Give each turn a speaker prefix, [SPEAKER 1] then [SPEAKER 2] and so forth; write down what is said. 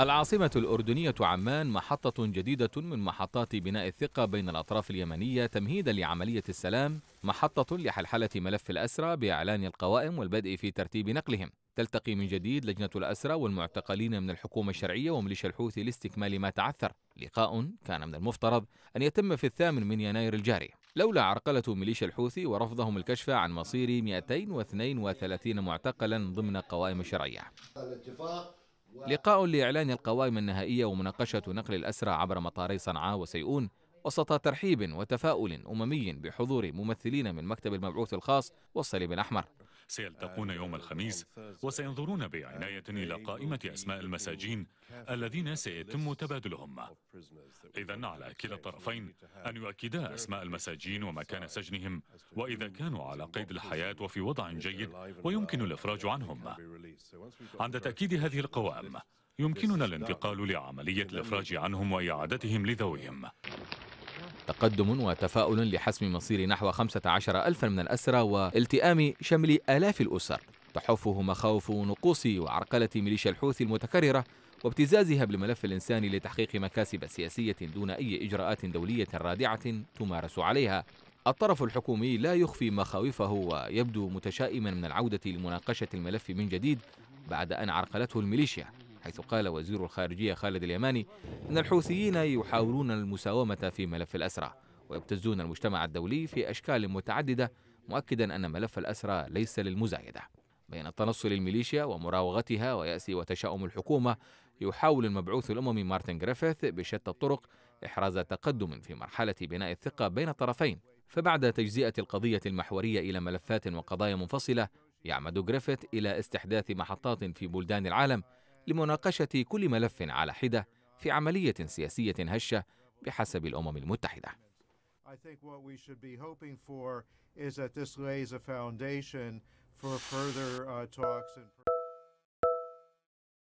[SPEAKER 1] العاصمة الأردنية عمان محطة جديدة من محطات بناء الثقة بين الأطراف اليمنية تمهيدا لعملية السلام، محطة لحلحلة ملف الأسرى بإعلان القوائم والبدء في ترتيب نقلهم. تلتقي من جديد لجنة الأسرى والمعتقلين من الحكومة الشرعية وميليشيا الحوثي لاستكمال ما تعثر، لقاء كان من المفترض أن يتم في الثامن من يناير الجاري. لولا عرقلة ميليشيا الحوثي ورفضهم الكشف عن مصير 232 معتقلا ضمن قوائم الشرعية. الاتفاق لقاء لإعلان القوائم النهائية ومناقشة نقل الأسرى عبر مطاري صنعاء وسيئون وسط ترحيب وتفاؤل أممي بحضور ممثلين من مكتب المبعوث الخاص والصليب الأحمر
[SPEAKER 2] سيلتقون يوم الخميس وسينظرون بعناية إلى قائمة أسماء المساجين الذين سيتم تبادلهم إذا على كلا الطرفين أن يؤكدا أسماء المساجين ومكان سجنهم وإذا كانوا على قيد الحياة وفي وضع جيد ويمكن الإفراج عنهم عند تأكيد هذه القوائم يمكننا الانتقال لعملية الإفراج عنهم وإعادتهم لذويهم
[SPEAKER 1] تقدم وتفاؤل لحسم مصير نحو 15 ألفا من الأسرى والتئام شمل آلاف الأسر تحفه مخاوف نقوص وعرقلة ميليشيا الحوثي المتكررة وابتزازها بالملف الإنساني لتحقيق مكاسب سياسية دون أي إجراءات دولية رادعة تمارس عليها الطرف الحكومي لا يخفي مخاوفه ويبدو متشائما من العودة لمناقشة الملف من جديد بعد أن عرقلته الميليشيا حيث قال وزير الخارجية خالد اليماني أن الحوثيين يحاولون المساومة في ملف الأسرى ويبتزون المجتمع الدولي في أشكال متعددة مؤكدا أن ملف الأسرى ليس للمزايدة بين التنصل الميليشيا ومراوغتها ويأسي وتشاؤم الحكومة يحاول المبعوث الأممي مارتن جريفيث بشتى الطرق إحراز تقدم في مرحلة بناء الثقة بين الطرفين فبعد تجزئة القضية المحورية إلى ملفات وقضايا منفصلة يعمد جريفيث إلى استحداث محطات في بلدان العالم لمناقشة كل ملف على حدة في عملية سياسية هشة بحسب الأمم المتحدة.